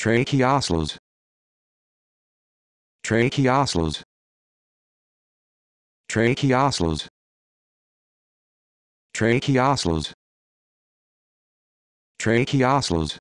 tracheostomes tracheostomes tracheostomes tracheostomes tracheostomes